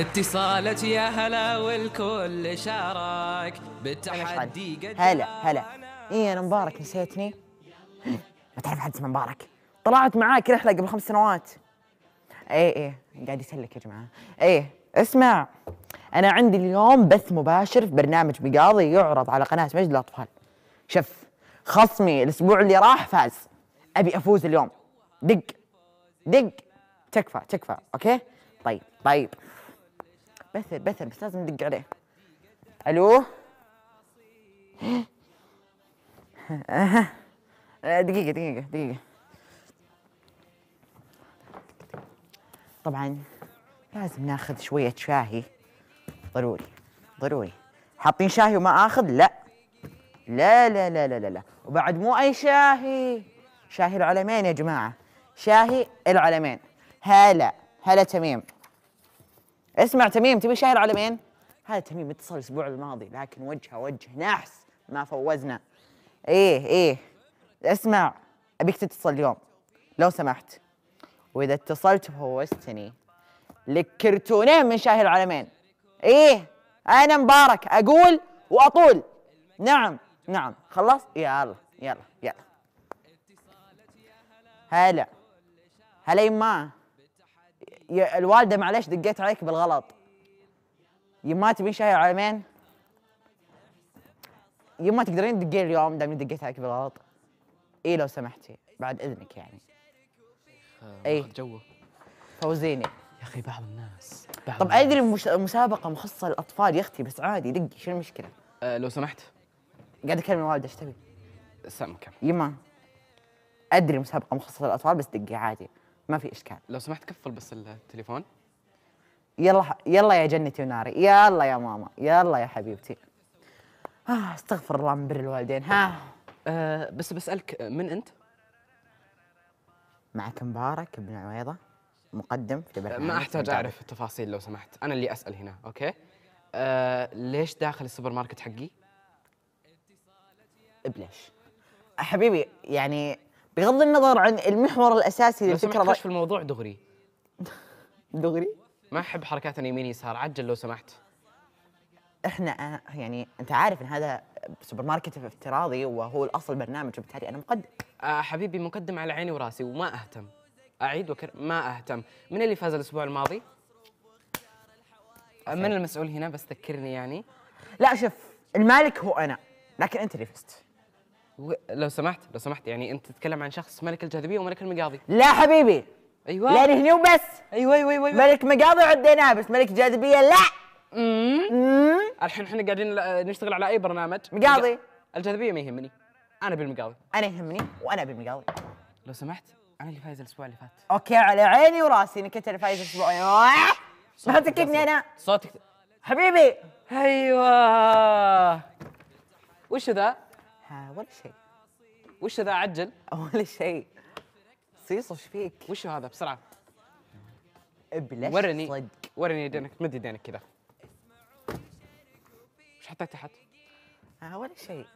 اتصالك يا هلا والكل شارك بالتحدي قد هلا هلا اي انا مبارك نسيتني ما تعرف حد اسمه مبارك طلعت معاك رحله قبل خمس سنوات اي اي قاعد يسلك يا جماعه اي اسمع انا عندي اليوم بث مباشر في برنامج بقاضي يعرض على قناه مجد الاطفال شف خصمي الاسبوع اللي راح فاز ابي افوز اليوم دق دق تكفى تكفى اوكي طيب طيب بثر بثر بس لازم ندق عليه الو دقيقة دقيقة دقيقة طبعا لازم ناخذ شوية شاهي ضروري ضروري حاطين شاهي وما اخذ لا لا لا لا لا لا, لا. وبعد مو اي شاهي شاهي العلمين يا جماعة شاهي العلمين هلا هلا تميم اسمع تميم تبي شهر على مين؟ هذا تميم اتصل الاسبوع الماضي لكن وجهه وجه نحس ما فوزنا ايه ايه اسمع ابيك تتصل اليوم لو سمحت واذا اتصلت وفوزتني لك كرتونين من شاهي العالمين ايه انا مبارك اقول واطول نعم نعم خلص يلا يلا يلا هلا هلا يما الوالده معلش دقيت عليك بالغلط يما تبين شاي عالمين يما تقدرين تدقين اليوم دام دقيت عليك بالغلط اي لو سمحتي بعد اذنك يعني اي جوه فوزيني يا اخي بعض الناس بعض طب ادري مسابقه مخصصه للاطفال يا اختي بس عادي دقي شو المشكله؟ أه لو سمحت قاعد اكلم الوالده ايش تبي؟ سامكم يما ادري مسابقه مخصصه للاطفال بس دقي عادي ما في اشكال لو سمحت قفل بس التليفون يلا يلا يا جنتي وناري يلا يا ماما يلا يا حبيبتي آه استغفر الله من بر الوالدين ها أه بس بسألك آه، من أنت؟ معك مبارك بن عويضة مقدم في برنامج آه، ما أحتاج أعرف التفاصيل لو سمحت أنا اللي أسأل هنا أوكي؟ أه ليش داخل السوبر ماركت حقي؟ بليش حبيبي يعني بغض النظر عن المحور الاساسي للفكره بس في الموضوع دغري دغري ما احب حركات يمين يسار عجل لو سمحت احنا يعني انت عارف ان هذا سوبر ماركت افتراضي وهو الاصل برنامج وبالتالي انا مقدم آه حبيبي مقدم على عيني وراسي وما اهتم اعيد وكر ما اهتم من اللي فاز الاسبوع الماضي آه، من المسؤول هنا بس ذكرني يعني لا شوف المالك هو انا لكن انت اللي فزت لو سمحت لو سمحت يعني انت تتكلم عن شخص ملك الجاذبيه وملك المقاضي لا حبيبي ايوه لان هني وبس ايوه ايوه ايوه, أيوة. ملك مقاضي عديناه بس ملك جاذبيه لا امم الحين احنا قاعدين نشتغل على اي برنامج مقاضي الجاذبيه ما يهمني انا بالمقاضي انا يهمني وانا بالمقاضي لو سمحت انا اللي فايز الاسبوع اللي فات اوكي على عيني وراسي انك انت اللي فايز الاسبوع ما تكتني انا صوتك حبيبي ايوه وش ذا ولا شيء وش ذا عجل؟ ولا شيء صيصة وش فيك؟ وش هذا بسرعة؟ بلاش ورني صدق ورني يدينك مد يدينك كذا وش حطيت تحت؟ ولا شيء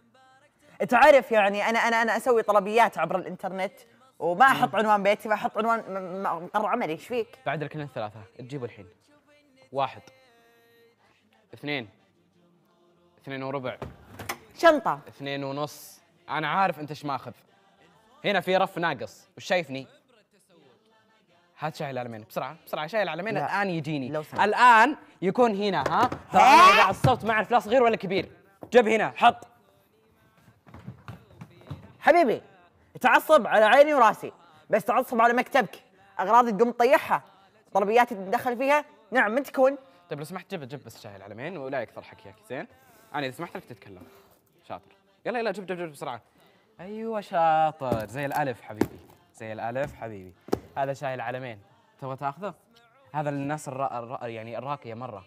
تعرف يعني انا انا انا اسوي طلبيات عبر الانترنت وما احط عنوان بيتي بحط عنوان مقر عملي ايش فيك؟ بعد لك ثلاثه تجيبوا الحين واحد اثنين اثنين وربع شنطة اثنين ونص أنا عارف أنت إيش ماخذ هنا في رف ناقص وش شايفني؟ هات شاي العلمين بسرعة بسرعة شاي العلمين الآن يجيني لو الآن يكون هنا ها ترى أنا إيه؟ إذا عصبت ما أعرف لا صغير ولا كبير جيب هنا حط حبيبي تعصب على عيني وراسي بس تعصب على مكتبك أغراضي تقوم تطيحها طلبياتي تتدخل فيها نعم من تكون طيب لو سمحت جيب جيب بس شاي العلمين ولا يكثر حكيك زين أنا إذا سمحت لك تتكلم شاطر يلا يلا جب جب جب بسرعه ايوه شاطر زي الالف حبيبي زي الالف حبيبي هذا شايل علمين تبغى تاخذه هذا للناس الرا... الرا... يعني الراقيه مره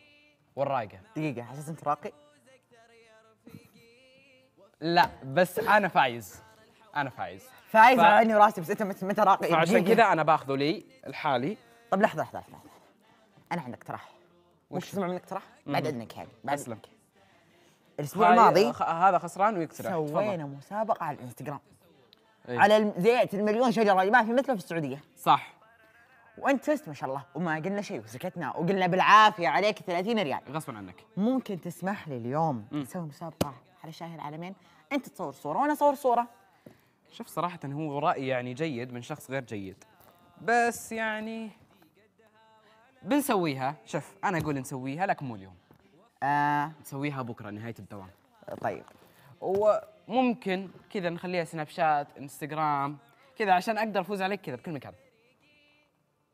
والرايقه دقيقه حاسس انت راقي لا بس انا فايز انا فايز فايز ف... على اني راسي بس انت متى راقي عشان كذا انا باخذه لي الحالي طب لحظه لحظه لحظه انا عندي اقتراح وش تسمع من اقتراح بعد اذنك يعني بعد اسلم الاسبوع الماضي هذا خسران ويكسر سوينا مسابقه على الانستغرام أيه؟ على زيت المليون شجره اللي ما في مثله في السعوديه صح وانت فزت ما شاء الله وما قلنا شيء وسكتنا وقلنا بالعافيه عليك 30 ريال غصبا عنك ممكن تسمح لي اليوم نسوي مسابقه على شاهي العالمين انت تصور صوره وانا اصور صوره شوف صراحه هو راي يعني جيد من شخص غير جيد بس يعني بنسويها شوف انا اقول نسويها لكن مو اليوم آه. نسويها بكره نهايه الدوام طيب وممكن كذا نخليها سناب شات انستغرام كذا عشان اقدر افوز عليك كذا بكل مكان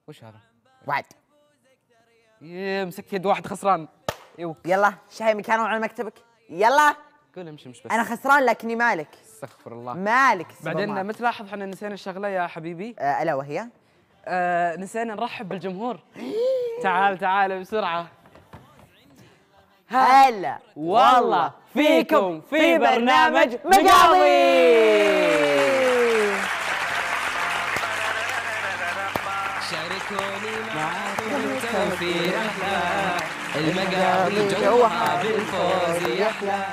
وش هذا وعد يمسك يد واحد خسران ايوه يلا شاي مكانه على مكتبك يلا قول امشي مش بس انا خسران لكني مالك استغفر الله مالك بعدين ما تلاحظ احنا نسينا الشغله يا حبيبي آه الا وهي آه نسينا نرحب بالجمهور تعال تعال بسرعه هلا والله فيكم في برنامج مقاضي شاركوني معاكم في رحلة المقاضي جوها بالفوز يحلى